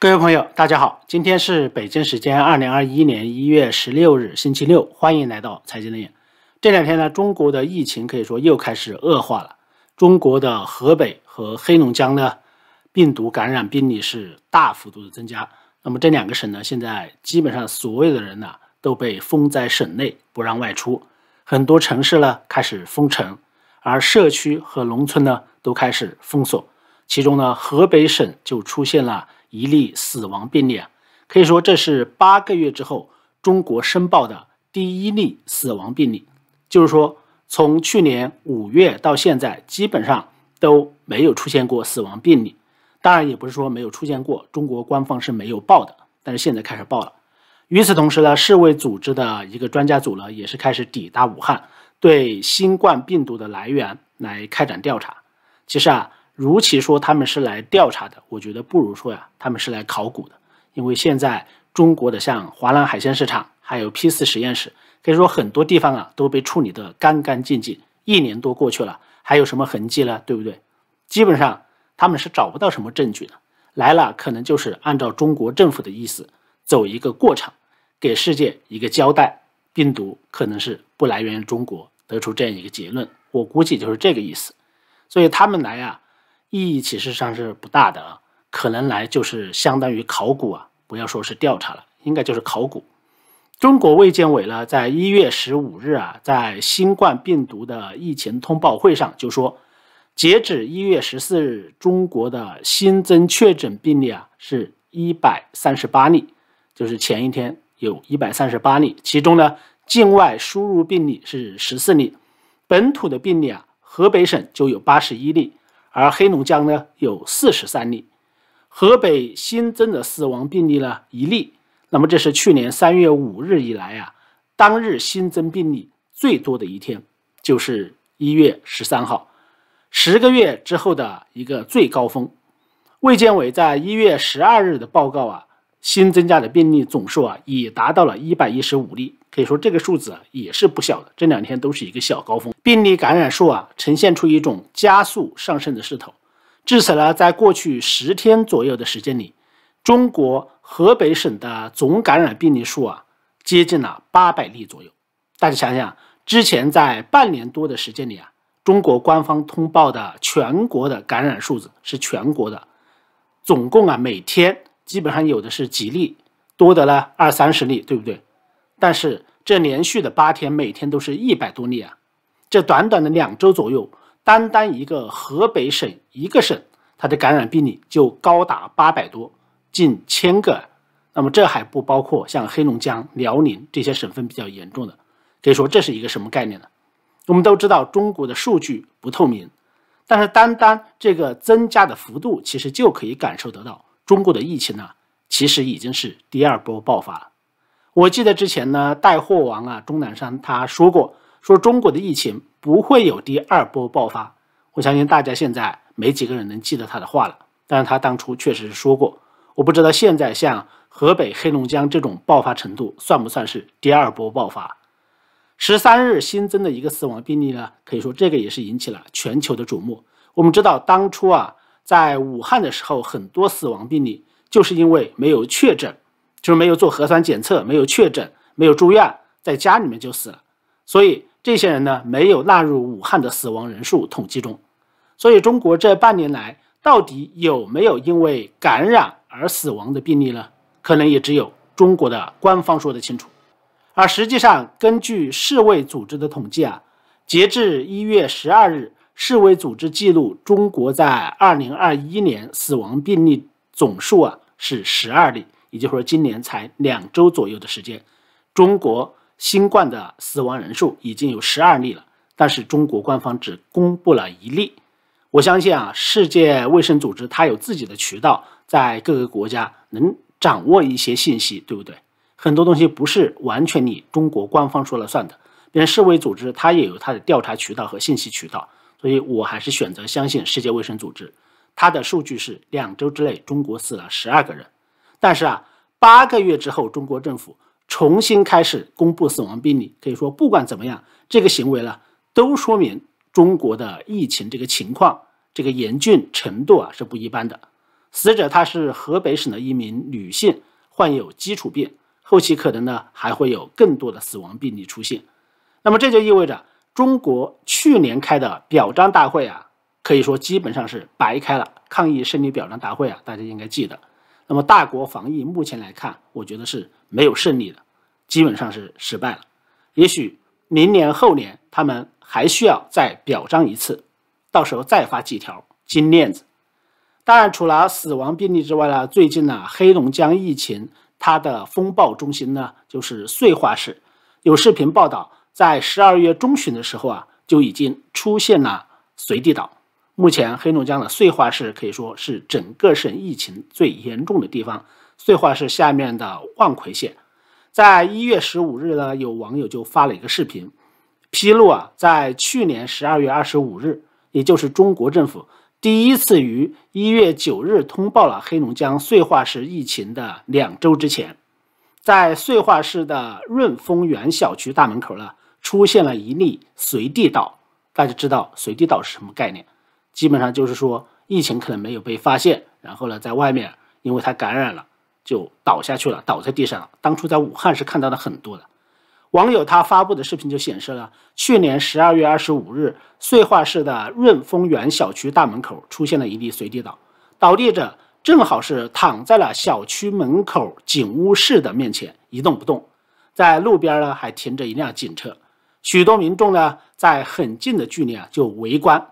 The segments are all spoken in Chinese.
各位朋友，大家好，今天是北京时间二零二一年一月十六日，星期六，欢迎来到财经的野。这两天呢，中国的疫情可以说又开始恶化了。中国的河北和黑龙江呢，病毒感染病例是大幅度的增加。那么这两个省呢，现在基本上所有的人呢都被封在省内，不让外出。很多城市呢开始封城，而社区和农村呢都开始封锁。其中呢，河北省就出现了。一例死亡病例啊，可以说这是八个月之后中国申报的第一例死亡病例。就是说，从去年五月到现在，基本上都没有出现过死亡病例。当然，也不是说没有出现过，中国官方是没有报的，但是现在开始报了。与此同时呢，世卫组织的一个专家组呢，也是开始抵达武汉，对新冠病毒的来源来开展调查。其实啊。如其说他们是来调查的，我觉得不如说呀他们是来考古的。因为现在中国的像华南海鲜市场，还有批次实验室，可以说很多地方啊都被处理得干干净净。一年多过去了，还有什么痕迹呢？对不对？基本上他们是找不到什么证据的。来了可能就是按照中国政府的意思走一个过场，给世界一个交代。病毒可能是不来源于中国，得出这样一个结论。我估计就是这个意思。所以他们来呀。意义其实上是不大的啊，可能来就是相当于考古啊，不要说是调查了，应该就是考古。中国卫健委呢，在一月十五日啊，在新冠病毒的疫情通报会上就说，截止一月十四日，中国的新增确诊病例啊是一百三十八例，就是前一天有一百三十八例，其中呢，境外输入病例是十四例，本土的病例啊，河北省就有八十一例。而黑龙江呢有四十三例，河北新增的死亡病例呢一例。那么这是去年三月五日以来啊，当日新增病例最多的一天，就是一月十三号，十个月之后的一个最高峰。卫健委在一月十二日的报告啊，新增加的病例总数啊也达到了一百一十五例。可以说这个数字啊也是不小的，这两天都是一个小高峰，病例感染数啊呈现出一种加速上升的势头。至此呢，在过去十天左右的时间里，中国河北省的总感染病例数啊接近了八百例左右。大家想想，之前在半年多的时间里啊，中国官方通报的全国的感染数字是全国的，总共啊每天基本上有的是几例，多的呢二三十例，对不对？但是这连续的八天，每天都是一百多例啊！这短短的两周左右，单单一个河北省一个省，它的感染病例就高达八百多，近千个。那么这还不包括像黑龙江、辽宁这些省份比较严重的。可以说这是一个什么概念呢？我们都知道中国的数据不透明，但是单单这个增加的幅度，其实就可以感受得到，中国的疫情呢，其实已经是第二波爆发了。我记得之前呢，带货王啊钟南山他说过，说中国的疫情不会有第二波爆发。我相信大家现在没几个人能记得他的话了，但是他当初确实是说过。我不知道现在像河北、黑龙江这种爆发程度算不算是第二波爆发。十三日新增的一个死亡病例呢，可以说这个也是引起了全球的瞩目。我们知道当初啊，在武汉的时候，很多死亡病例就是因为没有确诊。就是没有做核酸检测，没有确诊，没有住院，在家里面就死了。所以这些人呢，没有纳入武汉的死亡人数统计中。所以中国这半年来到底有没有因为感染而死亡的病例呢？可能也只有中国的官方说得清楚。而实际上，根据世卫组织的统计啊，截至一月十二日，世卫组织记录中国在二零二一年死亡病例总数啊是十二例。也就是说，今年才两周左右的时间，中国新冠的死亡人数已经有十二例了。但是中国官方只公布了一例。我相信啊，世界卫生组织它有自己的渠道，在各个国家能掌握一些信息，对不对？很多东西不是完全你中国官方说了算的。连世卫组织它也有它的调查渠道和信息渠道，所以我还是选择相信世界卫生组织，它的数据是两周之内中国死了十二个人。但是啊，八个月之后，中国政府重新开始公布死亡病例，可以说不管怎么样，这个行为呢，都说明中国的疫情这个情况，这个严峻程度啊是不一般的。死者她是河北省的一名女性，患有基础病，后期可能呢还会有更多的死亡病例出现。那么这就意味着中国去年开的表彰大会啊，可以说基本上是白开了。抗疫胜利表彰大会啊，大家应该记得。那么大国防疫目前来看，我觉得是没有胜利的，基本上是失败了。也许明年后年他们还需要再表彰一次，到时候再发几条金链子。当然，除了死亡病例之外呢，最近呢黑龙江疫情它的风暴中心呢就是绥化市，有视频报道，在十二月中旬的时候啊就已经出现了随地倒。目前，黑龙江的绥化市可以说是整个省疫情最严重的地方。绥化市下面的望奎县，在一月十五日呢，有网友就发了一个视频，披露啊，在去年十二月二十五日，也就是中国政府第一次于一月九日通报了黑龙江绥化市疫情的两周之前，在绥化市的润丰园小区大门口呢，出现了一例随地倒。大家知道随地倒是什么概念？基本上就是说，疫情可能没有被发现，然后呢，在外面，因为他感染了，就倒下去了，倒在地上。了。当初在武汉是看到了很多的，网友他发布的视频就显示了，去年十二月二十五日，绥化市的润丰园小区大门口出现了一例随地倒，倒地者正好是躺在了小区门口警务室的面前，一动不动，在路边呢还停着一辆警车，许多民众呢在很近的距离啊就围观。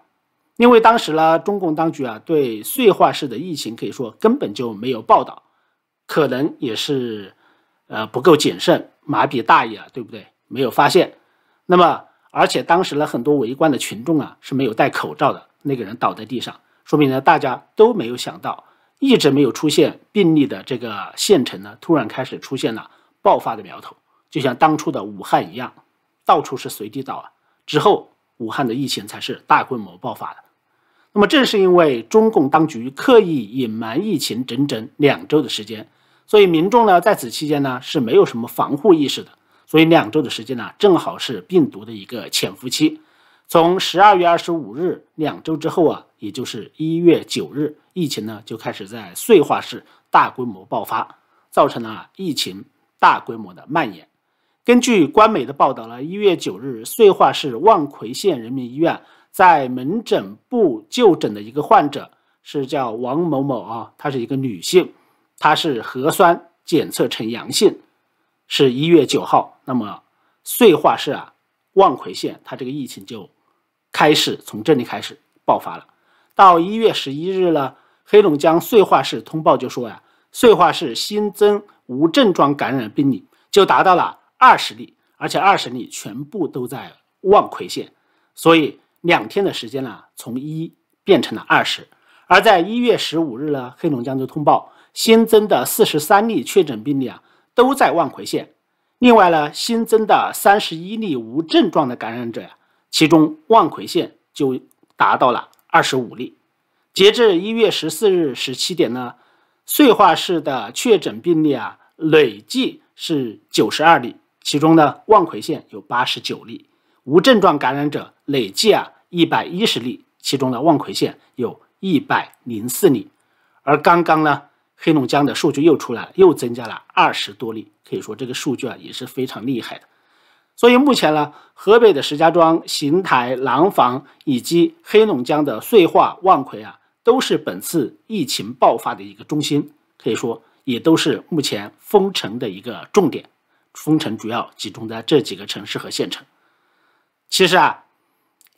因为当时呢，中共当局啊对绥化市的疫情可以说根本就没有报道，可能也是，呃不够谨慎，麻痹大意啊，对不对？没有发现。那么，而且当时呢，很多围观的群众啊是没有戴口罩的。那个人倒在地上，说明呢大家都没有想到，一直没有出现病例的这个县城呢，突然开始出现了爆发的苗头，就像当初的武汉一样，到处是随地倒啊。之后，武汉的疫情才是大规模爆发的。那么正是因为中共当局刻意隐瞒疫情整整两周的时间，所以民众呢在此期间呢是没有什么防护意识的。所以两周的时间呢正好是病毒的一个潜伏期，从十二月二十五日两周之后啊，也就是一月九日，疫情呢就开始在绥化市大规模爆发，造成了疫情大规模的蔓延。根据官媒的报道呢，一月九日，绥化市望奎县人民医院。在门诊部就诊的一个患者是叫王某某啊，她是一个女性，她是核酸检测呈阳性，是一月九号。那么，绥化市啊，望奎县，它这个疫情就开始从这里开始爆发了。到一月十一日呢，黑龙江绥化市通报就说呀，绥化市新增无症状感染病例就达到了二十例，而且二十例全部都在望奎县，所以。两天的时间呢，从一变成了二十。而在一月十五日呢，黑龙江就通报新增的四十三例确诊病例啊，都在万奎县。另外呢，新增的三十一例无症状的感染者，呀，其中万奎县就达到了二十五例。截至一月十四日十七点呢，绥化市的确诊病例啊，累计是九十二例，其中呢，万奎县有八十九例，无症状感染者累计啊。一百一十例，其中呢，望奎县有一百零四例，而刚刚呢，黑龙江的数据又出来了，又增加了二十多例，可以说这个数据啊也是非常厉害的。所以目前呢，河北的石家庄、邢台、廊坊以及黑龙江的绥化、望奎啊，都是本次疫情爆发的一个中心，可以说也都是目前封城的一个重点，封城主要集中在这几个城市和县城。其实啊。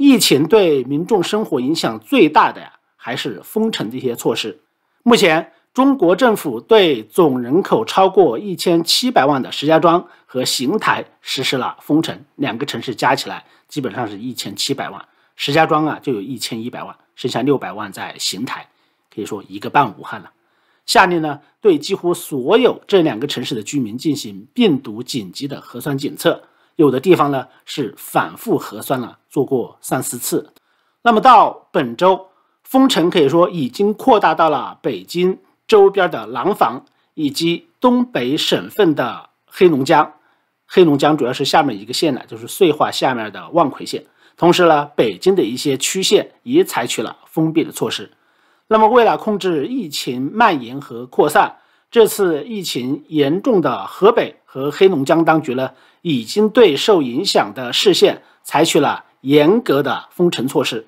疫情对民众生活影响最大的呀，还是封城这些措施。目前，中国政府对总人口超过一千七百万的石家庄和邢台实施了封城，两个城市加起来基本上是一千七百万。石家庄啊，就有一千一百万，剩下六百万在邢台，可以说一个半武汉了。下令呢，对几乎所有这两个城市的居民进行病毒紧急的核酸检测。有的地方呢是反复核酸了，做过三四次。那么到本周，封城可以说已经扩大到了北京周边的廊坊，以及东北省份的黑龙江。黑龙江主要是下面一个县呢，就是绥化下面的望奎县。同时呢，北京的一些区县也采取了封闭的措施。那么为了控制疫情蔓延和扩散，这次疫情严重的河北。和黑龙江当局呢，已经对受影响的市县采取了严格的封城措施，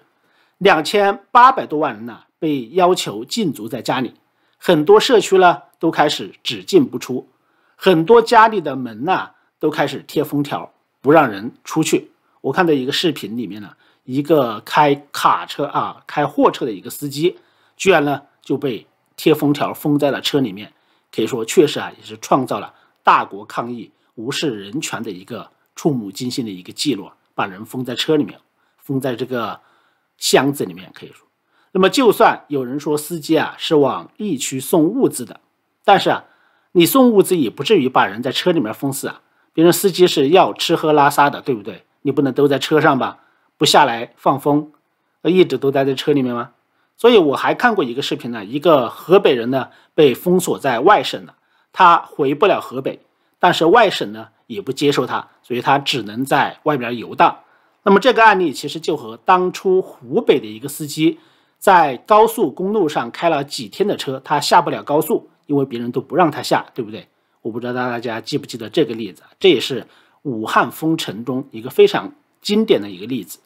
两千八百多万人呢被要求禁足在家里，很多社区呢都开始只进不出，很多家里的门呢都开始贴封条，不让人出去。我看到一个视频里面呢，一个开卡车啊，开货车的一个司机，居然呢就被贴封条封在了车里面，可以说确实啊，也是创造了。大国抗议无视人权的一个触目惊心的一个记录，把人封在车里面，封在这个箱子里面，可以说。那么，就算有人说司机啊是往疫区送物资的，但是啊，你送物资也不至于把人在车里面封死啊。别人司机是要吃喝拉撒的，对不对？你不能都在车上吧？不下来放风，一直都待在车里面吗？所以，我还看过一个视频呢，一个河北人呢被封锁在外省了。他回不了河北，但是外省呢也不接受他，所以他只能在外边游荡。那么这个案例其实就和当初湖北的一个司机，在高速公路上开了几天的车，他下不了高速，因为别人都不让他下，对不对？我不知道大家记不记得这个例子这也是武汉封城中一个非常经典的一个例子。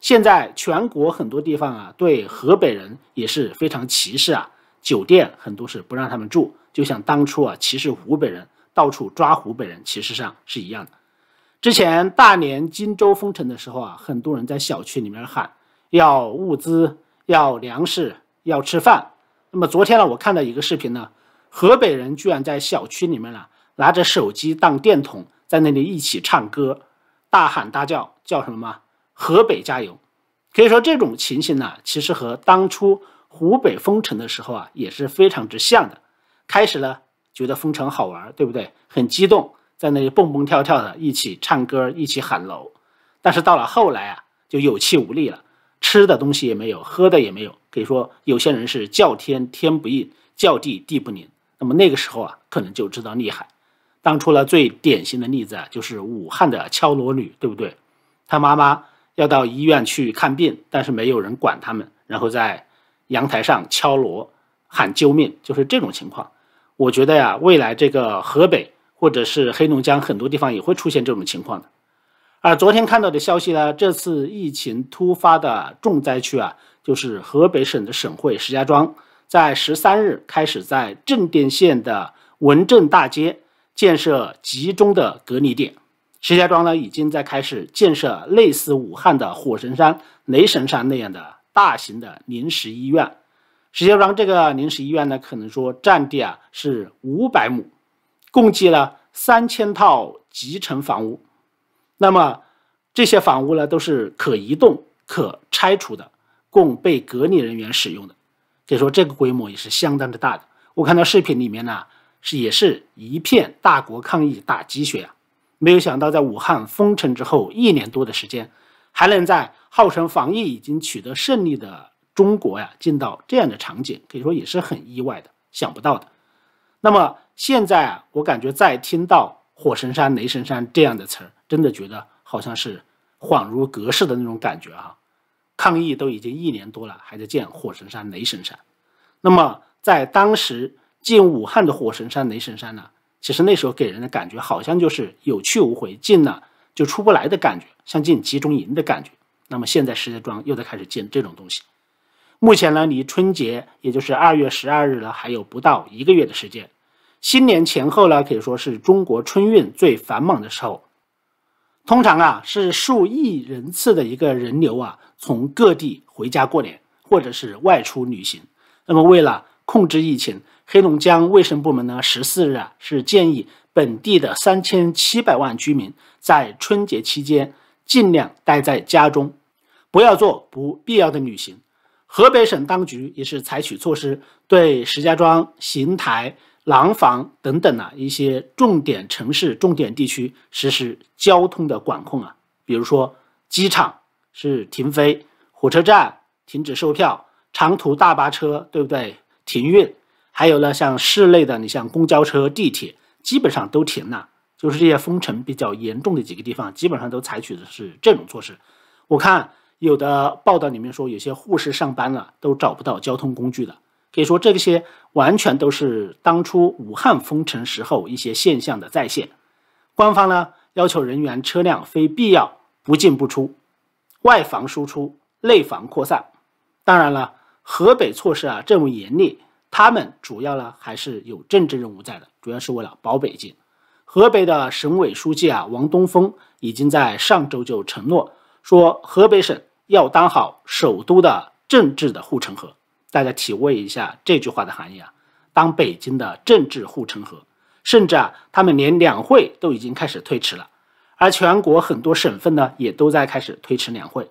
现在全国很多地方啊，对河北人也是非常歧视啊，酒店很多是不让他们住。就像当初啊，歧视湖北人，到处抓湖北人，其实上是一样的。之前大连、荆州封城的时候啊，很多人在小区里面喊要物资、要粮食、要吃饭。那么昨天呢，我看到一个视频呢，河北人居然在小区里面呢，拿着手机当电筒，在那里一起唱歌，大喊大叫，叫什么？河北加油！可以说这种情形呢，其实和当初湖北封城的时候啊，也是非常之像的。开始呢，觉得封城好玩，对不对？很激动，在那里蹦蹦跳跳的，一起唱歌，一起喊楼。但是到了后来啊，就有气无力了，吃的东西也没有，喝的也没有。可以说有些人是叫天天不应，叫地地不灵。那么那个时候啊，可能就知道厉害。当初呢，最典型的例子啊，就是武汉的敲锣女，对不对？她妈妈要到医院去看病，但是没有人管他们，然后在阳台上敲锣喊救命，就是这种情况。我觉得呀，未来这个河北或者是黑龙江很多地方也会出现这种情况的。而昨天看到的消息呢，这次疫情突发的重灾区啊，就是河北省的省会石家庄，在十三日开始在正定县的文正大街建设集中的隔离点。石家庄呢，已经在开始建设类似武汉的火神山、雷神山那样的大型的临时医院。石家庄这个临时医院呢，可能说占地啊是五百亩，共计了三千套集成房屋。那么这些房屋呢，都是可移动、可拆除的，供被隔离人员使用的。可以说这个规模也是相当的大的。我看到视频里面呢，是也是一片大国抗疫打鸡血啊！没有想到在武汉封城之后一年多的时间，还能在号称防疫已经取得胜利的。中国呀，进到这样的场景，可以说也是很意外的，想不到的。那么现在啊，我感觉再听到“火神山、雷神山”这样的词儿，真的觉得好像是恍如隔世的那种感觉哈。抗疫都已经一年多了，还在建火神山、雷神山。那么在当时进武汉的火神山、雷神山呢，其实那时候给人的感觉好像就是有去无回，进了就出不来的感觉，像进集中营的感觉。那么现在石家庄又在开始建这种东西。目前呢，离春节，也就是二月十二日呢，还有不到一个月的时间。新年前后呢，可以说是中国春运最繁忙的时候。通常啊，是数亿人次的一个人流啊，从各地回家过年，或者是外出旅行。那么，为了控制疫情，黑龙江卫生部门呢，十四日啊，是建议本地的三千七百万居民在春节期间尽量待在家中，不要做不必要的旅行。河北省当局也是采取措施，对石家庄、邢台、廊坊等等啊一些重点城市、重点地区实施交通的管控啊。比如说，机场是停飞，火车站停止售票，长途大巴车对不对？停运。还有呢，像市内的，你像公交车、地铁基本上都停了。就是这些封城比较严重的几个地方，基本上都采取的是这种措施。我看。有的报道里面说，有些护士上班了都找不到交通工具了，可以说这些完全都是当初武汉封城时候一些现象的再现。官方呢要求人员车辆非必要不进不出，外防输出，内防扩散。当然了，河北措施啊，这么严厉，他们主要呢还是有政治任务在的，主要是为了保北京。河北的省委书记啊王东峰已经在上周就承诺说，河北省。要当好首都的政治的护城河，大家体味一下这句话的含义啊。当北京的政治护城河，甚至啊，他们连两会都已经开始推迟了，而全国很多省份呢，也都在开始推迟两会。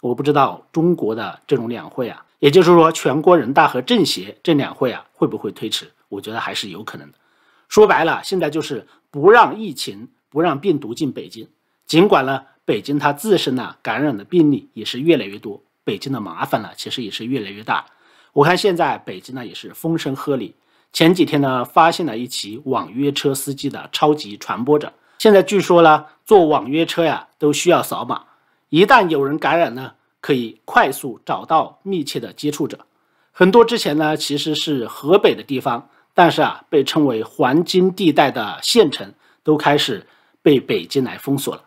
我不知道中国的这种两会啊，也就是说全国人大和政协这两会啊，会不会推迟？我觉得还是有可能的。说白了，现在就是不让疫情、不让病毒进北京。尽管呢。北京它自身呢感染的病例也是越来越多，北京的麻烦呢其实也是越来越大。我看现在北京呢也是风声鹤唳，前几天呢发现了一起网约车司机的超级传播者，现在据说呢坐网约车呀都需要扫码，一旦有人感染呢，可以快速找到密切的接触者。很多之前呢其实是河北的地方，但是啊被称为黄金地带的县城都开始被北京来封锁了。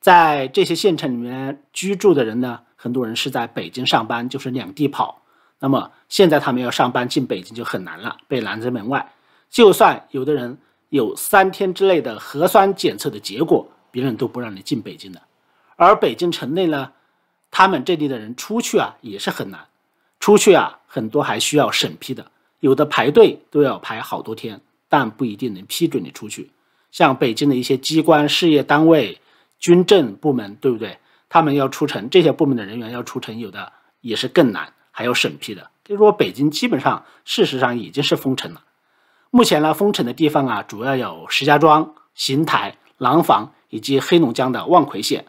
在这些县城里面居住的人呢，很多人是在北京上班，就是两地跑。那么现在他们要上班进北京就很难了，被拦在门外。就算有的人有三天之内的核酸检测的结果，别人都不让你进北京的。而北京城内呢，他们这里的人出去啊也是很难，出去啊很多还需要审批的，有的排队都要排好多天，但不一定能批准你出去。像北京的一些机关事业单位。军政部门对不对？他们要出城，这些部门的人员要出城，有的也是更难，还要审批的。就以说，北京基本上事实上已经是封城了。目前呢，封城的地方啊，主要有石家庄、邢台、廊坊以及黑龙江的望奎县，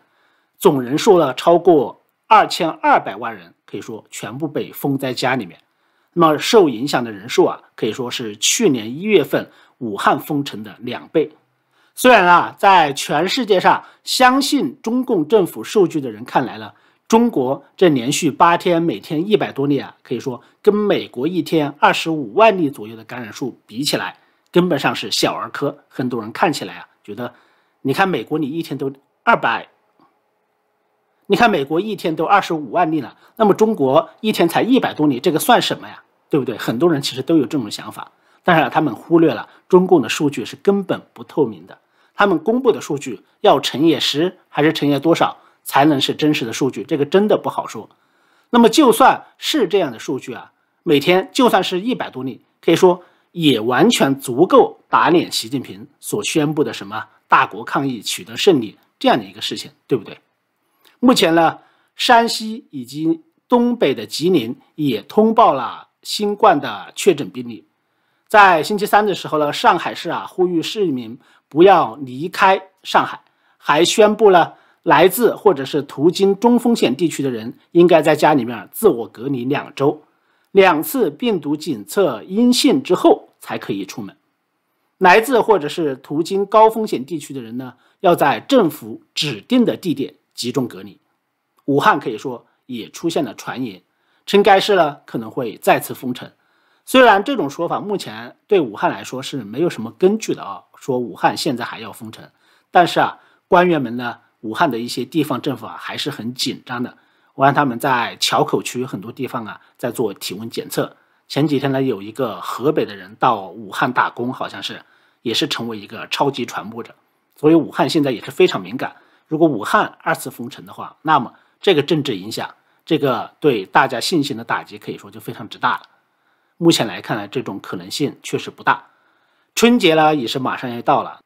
总人数呢超过二千二百万人，可以说全部被封在家里面。那么受影响的人数啊，可以说是去年一月份武汉封城的两倍。虽然啊，在全世界上相信中共政府数据的人看来呢，中国这连续八天每天一百多例啊，可以说跟美国一天二十五万例左右的感染数比起来，根本上是小儿科。很多人看起来啊，觉得，你看美国你一天都二百，你看美国一天都二十五万例了，那么中国一天才一百多例，这个算什么呀？对不对？很多人其实都有这种想法。但是他们忽略了，中共的数据是根本不透明的。他们公布的数据要乘以十，还是乘以多少，才能是真实的数据？这个真的不好说。那么就算是这样的数据啊，每天就算是一百多例，可以说也完全足够打脸习近平所宣布的什么“大国抗疫取得胜利”这样的一个事情，对不对？目前呢，山西以及东北的吉林也通报了新冠的确诊病例。在星期三的时候呢，上海市啊呼吁市民不要离开上海，还宣布了来自或者是途经中风险地区的人应该在家里面自我隔离两周，两次病毒检测阴性之后才可以出门。来自或者是途经高风险地区的人呢，要在政府指定的地点集中隔离。武汉可以说也出现了传言，称该市呢可能会再次封城。虽然这种说法目前对武汉来说是没有什么根据的啊，说武汉现在还要封城，但是啊，官员们呢，武汉的一些地方政府啊还是很紧张的。我看他们在硚口区很多地方啊在做体温检测。前几天呢，有一个河北的人到武汉打工，好像是，也是成为一个超级传播者。所以武汉现在也是非常敏感。如果武汉二次封城的话，那么这个政治影响，这个对大家信心的打击，可以说就非常之大了。目前来看呢，这种可能性确实不大。春节呢也是马上要到了，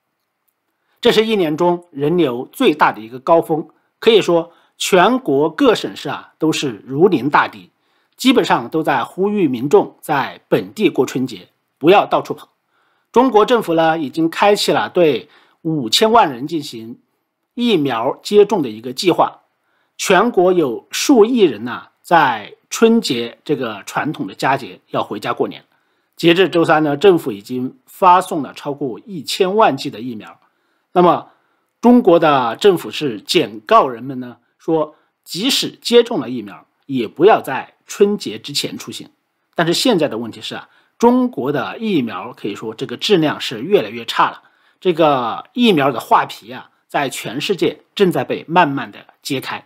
这是一年中人流最大的一个高峰，可以说全国各省市啊都是如临大敌，基本上都在呼吁民众在本地过春节，不要到处跑。中国政府呢已经开启了对五千万人进行疫苗接种的一个计划，全国有数亿人呢在。春节这个传统的佳节要回家过年。截至周三呢，政府已经发送了超过一千万剂的疫苗。那么，中国的政府是警告人们呢，说即使接种了疫苗，也不要在春节之前出行。但是现在的问题是啊，中国的疫苗可以说这个质量是越来越差了。这个疫苗的画皮啊，在全世界正在被慢慢的揭开。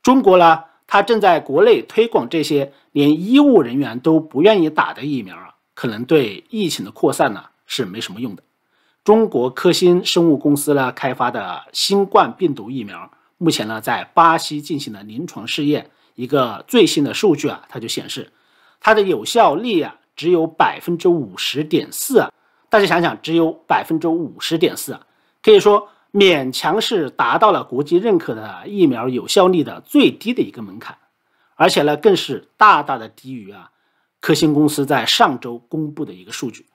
中国呢？他正在国内推广这些连医务人员都不愿意打的疫苗啊，可能对疫情的扩散呢是没什么用的。中国科兴生物公司呢开发的新冠病毒疫苗，目前呢在巴西进行了临床试验，一个最新的数据啊，它就显示，它的有效率啊只有百分之五十点四啊。大家想想，只有百分之五十点四啊，可以说。勉强是达到了国际认可的疫苗有效率的最低的一个门槛，而且呢，更是大大的低于啊科兴公司在上周公布的一个数据。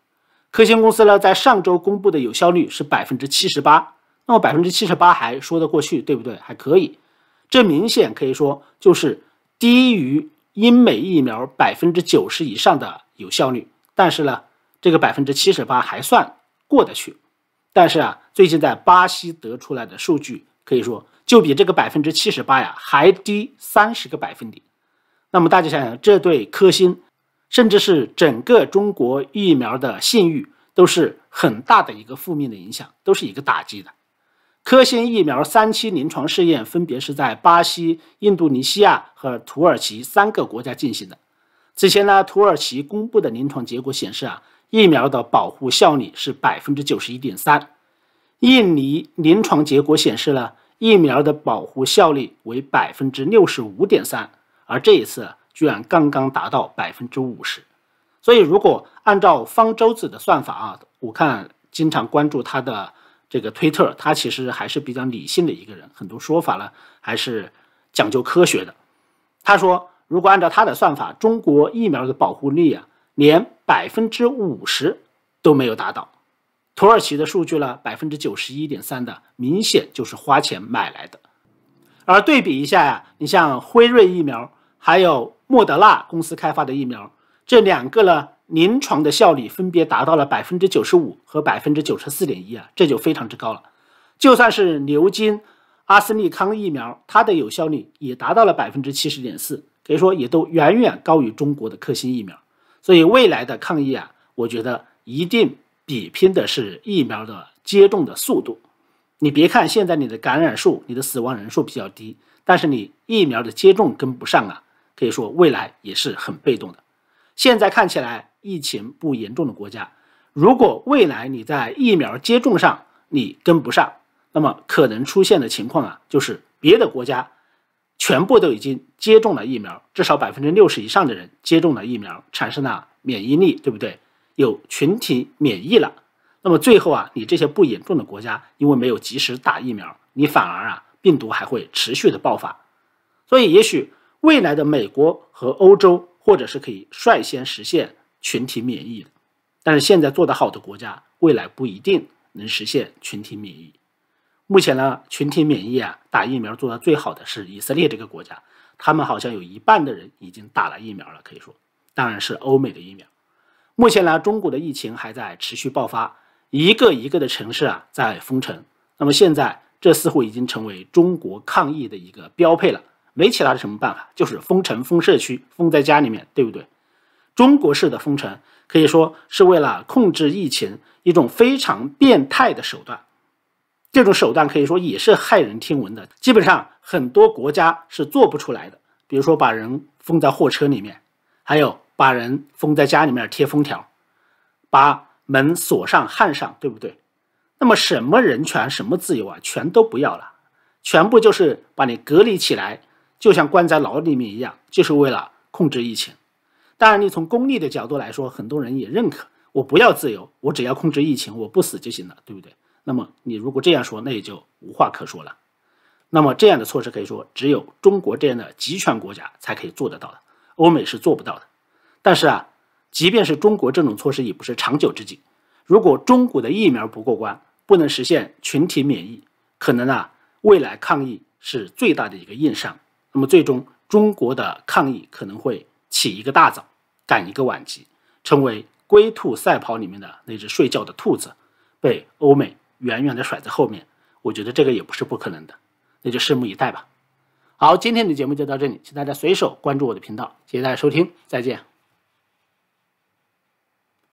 科兴公司呢在上周公布的有效率是百分之七十八，那么百分之七十八还说得过去，对不对？还可以，这明显可以说就是低于英美疫苗百分之九十以上的有效率，但是呢，这个百分之七十八还算过得去。但是啊，最近在巴西得出来的数据，可以说就比这个百分之七十八呀还低三十个百分点。那么大家想想，这对科兴，甚至是整个中国疫苗的信誉，都是很大的一个负面的影响，都是一个打击的。科兴疫苗三期临床试验分别是在巴西、印度尼西亚和土耳其三个国家进行的。此前呢，土耳其公布的临床结果显示啊。疫苗的保护效率是百分之九十一点三，印尼临床结果显示呢，疫苗的保护效率为百分之六十五点三，而这一次居然刚刚达到百分之五十。所以，如果按照方舟子的算法啊，我看经常关注他的这个推特，他其实还是比较理性的一个人，很多说法呢还是讲究科学的。他说，如果按照他的算法，中国疫苗的保护力啊。连百分之五十都没有达到，土耳其的数据呢，百分之九十一点三的，明显就是花钱买来的。而对比一下呀，你像辉瑞疫苗，还有莫德纳公司开发的疫苗，这两个呢，临床的效力分别达到了百分之九十五和百分之九十四点一啊，这就非常之高了。就算是牛津、阿斯利康疫苗，它的有效率也达到了百分之七十点四，可以说也都远远高于中国的科兴疫苗。所以未来的抗疫啊，我觉得一定比拼的是疫苗的接种的速度。你别看现在你的感染数、你的死亡人数比较低，但是你疫苗的接种跟不上啊，可以说未来也是很被动的。现在看起来疫情不严重的国家，如果未来你在疫苗接种上你跟不上，那么可能出现的情况啊，就是别的国家。全部都已经接种了疫苗，至少百分之六十以上的人接种了疫苗，产生了免疫力，对不对？有群体免疫了，那么最后啊，你这些不严重的国家，因为没有及时打疫苗，你反而啊，病毒还会持续的爆发。所以，也许未来的美国和欧洲，或者是可以率先实现群体免疫，但是现在做得好的国家，未来不一定能实现群体免疫。目前呢，群体免疫啊，打疫苗做的最好的是以色列这个国家，他们好像有一半的人已经打了疫苗了。可以说，当然是欧美的疫苗。目前呢，中国的疫情还在持续爆发，一个一个的城市啊在封城。那么现在，这似乎已经成为中国抗疫的一个标配了，没其他的什么办法，就是封城、封社区、封在家里面，对不对？中国式的封城可以说是为了控制疫情一种非常变态的手段。这种手段可以说也是骇人听闻的，基本上很多国家是做不出来的。比如说把人封在货车里面，还有把人封在家里面贴封条，把门锁上焊上，对不对？那么什么人权、什么自由啊，全都不要了，全部就是把你隔离起来，就像关在牢里面一样，就是为了控制疫情。当然，你从功利的角度来说，很多人也认可，我不要自由，我只要控制疫情，我不死就行了，对不对？那么你如果这样说，那也就无话可说了。那么这样的措施可以说，只有中国这样的集权国家才可以做得到的，欧美是做不到的。但是啊，即便是中国这种措施，也不是长久之计。如果中国的疫苗不过关，不能实现群体免疫，可能啊，未来抗疫是最大的一个硬伤。那么最终，中国的抗疫可能会起一个大早，赶一个晚集，成为龟兔赛跑里面的那只睡觉的兔子，被欧美。远远的甩在后面，我觉得这个也不是不可能的，那就拭目以待吧。好，今天的节目就到这里，请大家随手关注我的频道，谢谢大家收听，再见。